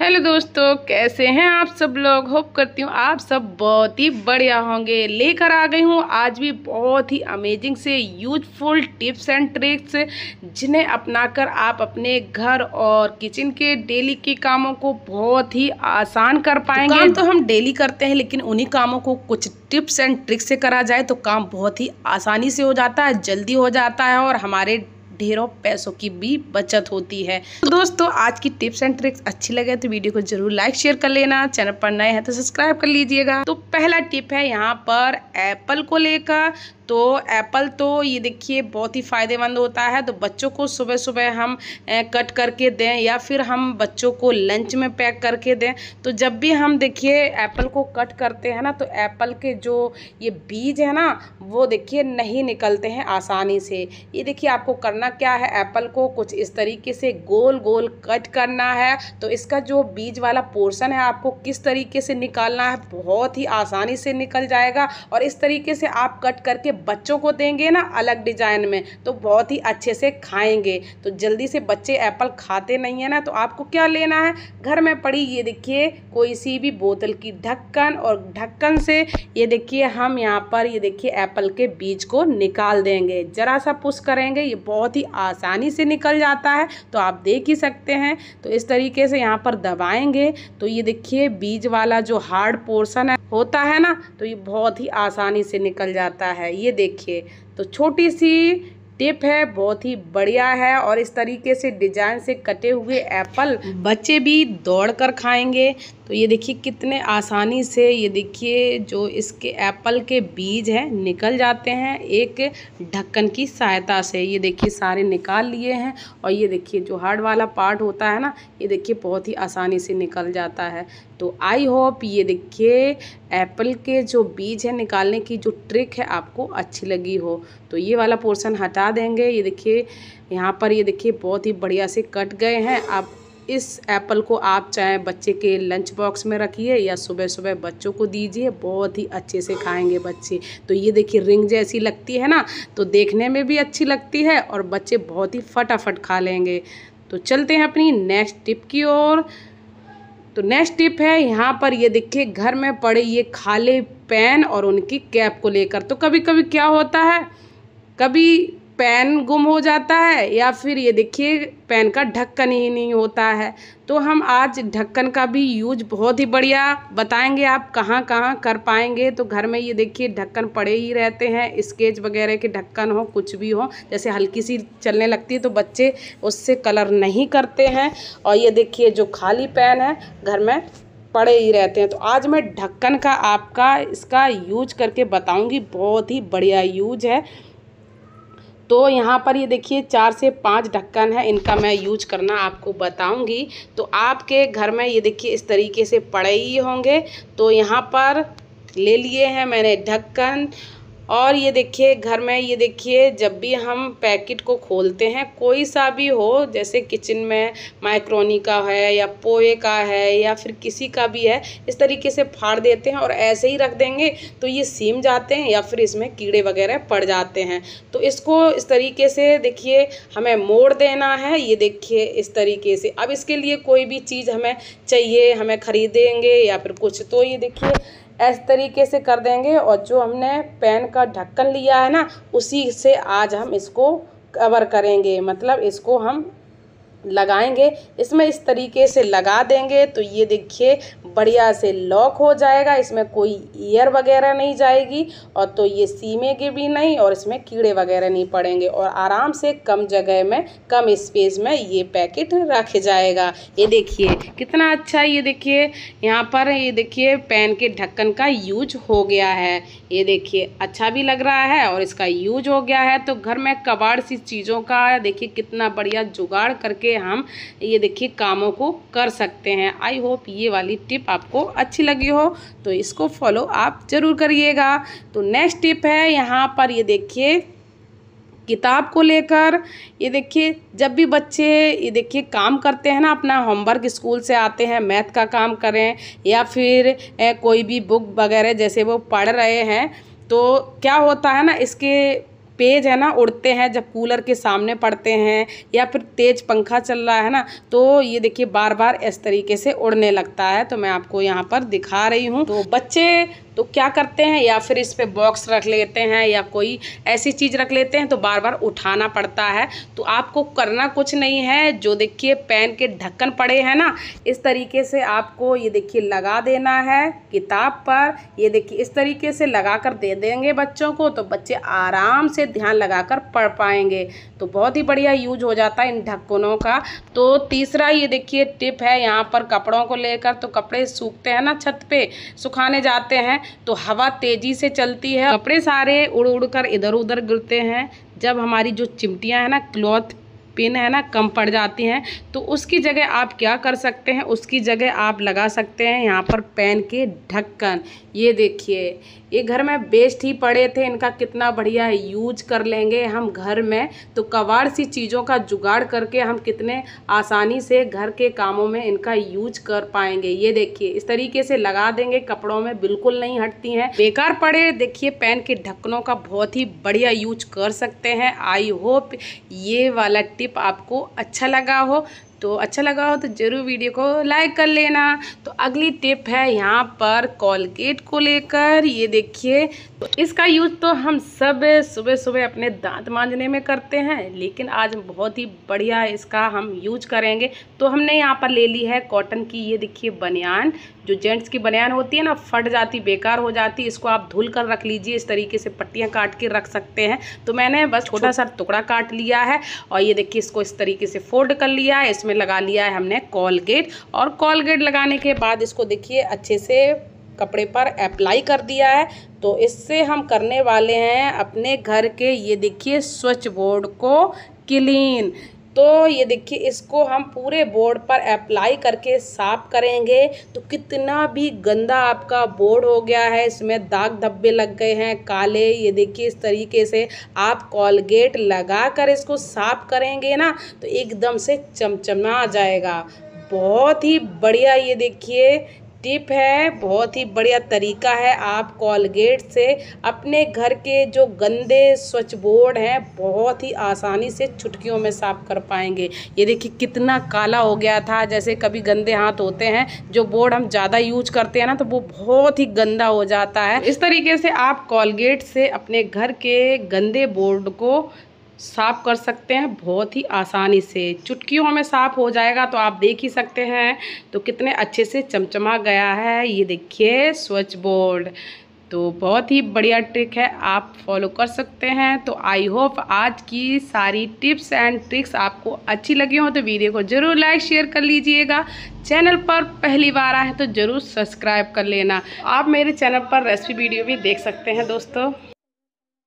hello दोस्तों कैसे हैं आप सब लोग होप करती हूँ आप सब बहुत ही बढ़िया होंगे लेकर आ गई हूँ आज भी बहुत ही अमेजिंग से यूजफुल टिप्स एंड ट्रिक्स जिन्हें अपनाकर आप अपने घर और किचन के डेली के कामों को बहुत ही आसान कर तो पाएंगे तो काम तो हम डेली करते हैं लेकिन उन्हीं कामों को कुछ टिप्स एंड ट्रिक्स से करा जाए तो काम बहुत ही आसानी से हो जाता है जल्दी हो जाता है और हमारे ढेरों पैसों की भी बचत होती है तो दोस्तों आज की टिप्स एंड ट्रिक्स अच्छी लगे तो वीडियो को जरूर लाइक शेयर कर लेना चैनल पर नए हैं तो सब्सक्राइब कर लीजिएगा तो पहला टिप है यहाँ पर एप्पल को लेकर तो एप्पल तो ये देखिए बहुत ही फ़ायदेमंद होता है तो बच्चों को सुबह सुबह हम कट करके दें या फिर हम बच्चों को लंच में पैक करके दें तो जब भी हम देखिए एप्पल को कट करते हैं ना तो एप्पल के जो ये बीज है ना वो देखिए नहीं निकलते हैं आसानी से ये देखिए आपको करना क्या है एप्पल को कुछ इस तरीके से गोल गोल कट करना है तो इसका जो बीज वाला पोर्सन है आपको किस तरीके से निकालना है बहुत ही आसानी से निकल जाएगा और इस तरीके से आप कट करके बच्चों को देंगे ना अलग डिजाइन में तो बहुत ही अच्छे से खाएंगे तो जल्दी से बच्चे एप्पल खाते नहीं है ना तो आपको क्या लेना है घर में पड़ी ये देखिए कोई सी भी बोतल की ढक्कन और ढक्कन से ये देखिए हम यहाँ पर ये देखिए एप्पल के बीज को निकाल देंगे ज़रा सा पुश करेंगे ये बहुत ही आसानी से निकल जाता है तो आप देख ही सकते हैं तो इस तरीके से यहाँ पर दबाएंगे तो ये देखिए बीज वाला जो हार्ड पोर्सन है होता है ना तो ये बहुत ही आसानी से निकल जाता है ये देखिए तो छोटी सी टिप है बहुत ही बढ़िया है और इस तरीके से डिजाइन से कटे हुए एप्पल बच्चे भी दौड़ कर खाएंगे तो ये देखिए कितने आसानी से ये देखिए जो इसके एप्पल के बीज हैं निकल जाते हैं एक ढक्कन की सहायता से ये देखिए सारे निकाल लिए हैं और ये देखिए जो हार्ड वाला पार्ट होता है ना ये देखिए बहुत ही आसानी से निकल जाता है तो आई होप ये देखिए एप्पल के जो बीज है निकालने की जो ट्रिक है आपको अच्छी लगी हो तो ये वाला पोर्सन हटा देंगे ये देखिए यहाँ पर ये देखिए बहुत ही बढ़िया से कट गए हैं आप इस एप्पल को आप चाहे बच्चे के लंच बॉक्स में रखिए या सुबह सुबह बच्चों को दीजिए बहुत ही अच्छे से खाएंगे बच्चे तो ये देखिए रिंग जैसी लगती है ना तो देखने में भी अच्छी लगती है और बच्चे बहुत ही फटाफट खा लेंगे तो चलते हैं अपनी नेक्स्ट टिप की ओर तो नेक्स्ट टिप है यहाँ पर ये देखिए घर में पड़े ये खाले पैन और उनकी कैप को लेकर तो कभी कभी क्या होता है कभी पेन गुम हो जाता है या फिर ये देखिए पेन का ढक्कन ही नहीं होता है तो हम आज ढक्कन का भी यूज बहुत ही बढ़िया बताएंगे आप कहाँ कहाँ कर पाएंगे तो घर में ये देखिए ढक्कन पड़े ही रहते हैं स्केच वगैरह के ढक्कन हो कुछ भी हो जैसे हल्की सी चलने लगती है तो बच्चे उससे कलर नहीं करते हैं और ये देखिए जो खाली पेन है घर में पड़े ही रहते हैं तो आज मैं ढक्कन का आपका इसका यूज करके बताऊँगी बहुत ही बढ़िया यूज है तो यहाँ पर ये देखिए चार से पाँच ढक्कन है इनका मैं यूज करना आपको बताऊंगी तो आपके घर में ये देखिए इस तरीके से पड़े ही होंगे तो यहाँ पर ले लिए हैं मैंने ढक्कन और ये देखिए घर में ये देखिए जब भी हम पैकेट को खोलते हैं कोई सा भी हो जैसे किचन में माइक्रोनी का है या पोए का है या फिर किसी का भी है इस तरीके से फाड़ देते हैं और ऐसे ही रख देंगे तो ये सीम जाते हैं या फिर इसमें कीड़े वगैरह पड़ जाते हैं तो इसको इस तरीके से देखिए हमें मोड़ देना है ये देखिए इस तरीके से अब इसके लिए कोई भी चीज़ हमें चाहिए हमें ख़रीदेंगे या फिर कुछ तो ये देखिए इस तरीके से कर देंगे और जो हमने पेन का ढक्कन लिया है ना उसी से आज हम इसको कवर करेंगे मतलब इसको हम लगाएंगे इसमें इस तरीके से लगा देंगे तो ये देखिए बढ़िया से लॉक हो जाएगा इसमें कोई ईयर वगैरह नहीं जाएगी और तो ये सीमे के भी नहीं और इसमें कीड़े वगैरह नहीं पड़ेंगे और आराम से कम जगह में कम स्पेस में ये पैकेट रखे जाएगा ये देखिए कितना अच्छा ये देखिए यहाँ पर ये देखिए पेन के ढक्कन का यूज हो गया है ये देखिए अच्छा भी लग रहा है और इसका यूज हो गया है तो घर में कबाड़ सी चीज़ों का देखिए कितना बढ़िया जुगाड़ करके हम ये देखिए कामों को कर सकते हैं आई होप ये वाली टिप आपको अच्छी लगी हो तो इसको फॉलो आप ज़रूर करिएगा तो नेक्स्ट टिप है यहाँ पर ये देखिए किताब को लेकर ये देखिए जब भी बच्चे ये देखिए काम करते हैं ना अपना होमवर्क स्कूल से आते हैं मैथ का काम करें या फिर कोई भी बुक वगैरह जैसे वो पढ़ रहे हैं तो क्या होता है ना इसके पेज है ना उड़ते हैं जब कूलर के सामने पड़ते हैं या फिर तेज पंखा चल रहा है ना तो ये देखिए बार बार इस तरीके से उड़ने लगता है तो मैं आपको यहाँ पर दिखा रही हूँ तो बच्चे तो क्या करते हैं या फिर इस पर बॉक्स रख लेते हैं या कोई ऐसी चीज़ रख लेते हैं तो बार बार उठाना पड़ता है तो आपको करना कुछ नहीं है जो देखिए पेन के ढक्कन पड़े हैं ना इस तरीके से आपको ये देखिए लगा देना है किताब पर ये देखिए इस तरीके से लगा कर दे देंगे बच्चों को तो बच्चे आराम से ध्यान लगा कर पढ़ पाएंगे तो बहुत ही बढ़िया यूज हो जाता है इन ढक्कनों का तो तीसरा ये देखिए टिप है यहाँ पर कपड़ों को लेकर तो कपड़े सूखते हैं ना छत पर सुखाने जाते हैं तो हवा तेज़ी से चलती है कपड़े सारे उड़ उड़ कर इधर उधर गिरते हैं जब हमारी जो चिमटियाँ हैं ना क्लॉथ पिन है ना कम पड़ जाती हैं तो उसकी जगह आप क्या कर सकते हैं उसकी जगह आप लगा सकते हैं यहाँ पर पेन के ढक्कन ये देखिए ये घर में बेस्ट ही पड़े थे इनका कितना बढ़िया है यूज कर लेंगे हम घर में तो कबाड़ सी चीज़ों का जुगाड़ करके हम कितने आसानी से घर के कामों में इनका यूज कर पाएंगे ये देखिए इस तरीके से लगा देंगे कपड़ों में बिल्कुल नहीं हटती हैं बेकार पड़े देखिए पेन के ढक्कनों का बहुत ही बढ़िया यूज कर सकते हैं आई होप ये वाला टिप आपको अच्छा लगा हो तो अच्छा लगा हो तो ज़रूर वीडियो को लाइक कर लेना तो अगली टिप है यहाँ पर कॉलगेट को लेकर ये देखिए तो इसका यूज़ तो हम सब सुबह सुबह अपने दांत मांजने में करते हैं लेकिन आज बहुत ही बढ़िया इसका हम यूज करेंगे तो हमने यहाँ पर ले ली है कॉटन की ये देखिए बनियान जो जेंट्स की बनियान होती है ना फट जाती बेकार हो जाती इसको आप धुल कर रख लीजिए इस तरीके से पट्टियाँ काट के रख सकते हैं तो मैंने बस छोटा सा टुकड़ा काट लिया है और ये देखिए इसको इस तरीके से फोल्ड कर लिया है इसमें लगा लिया है हमने कॉलगेट और कॉलगेट लगाने के बाद इसको देखिए अच्छे से कपड़े पर अप्लाई कर दिया है तो इससे हम करने वाले हैं अपने घर के ये देखिए स्वच्छ बोर्ड को क्लीन तो ये देखिए इसको हम पूरे बोर्ड पर अप्लाई करके साफ करेंगे तो कितना भी गंदा आपका बोर्ड हो गया है इसमें दाग धब्बे लग गए हैं काले ये देखिए इस तरीके से आप कॉलगेट लगा कर इसको साफ करेंगे ना तो एकदम से चमचमा जाएगा बहुत ही बढ़िया ये देखिए टिप है बहुत ही बढ़िया तरीका है आप कॉलगेट से अपने घर के जो गंदे स्वच्छ बोर्ड हैं बहुत ही आसानी से छुटकियों में साफ कर पाएंगे ये देखिए कितना काला हो गया था जैसे कभी गंदे हाथ होते हैं जो बोर्ड हम ज़्यादा यूज करते हैं ना तो वो बहुत ही गंदा हो जाता है इस तरीके से आप कॉलगेट से अपने घर के गंदे बोर्ड को साफ़ कर सकते हैं बहुत ही आसानी से चुटकियों में साफ़ हो जाएगा तो आप देख ही सकते हैं तो कितने अच्छे से चमचमा गया है ये देखिए स्वच बोर्ड तो बहुत ही बढ़िया ट्रिक है आप फॉलो कर सकते हैं तो आई होप आज की सारी टिप्स एंड ट्रिक्स आपको अच्छी लगी हो तो वीडियो को ज़रूर लाइक शेयर कर लीजिएगा चैनल पर पहली बार आए तो ज़रूर सब्सक्राइब कर लेना आप मेरे चैनल पर रेसिपी वीडियो भी देख सकते हैं दोस्तों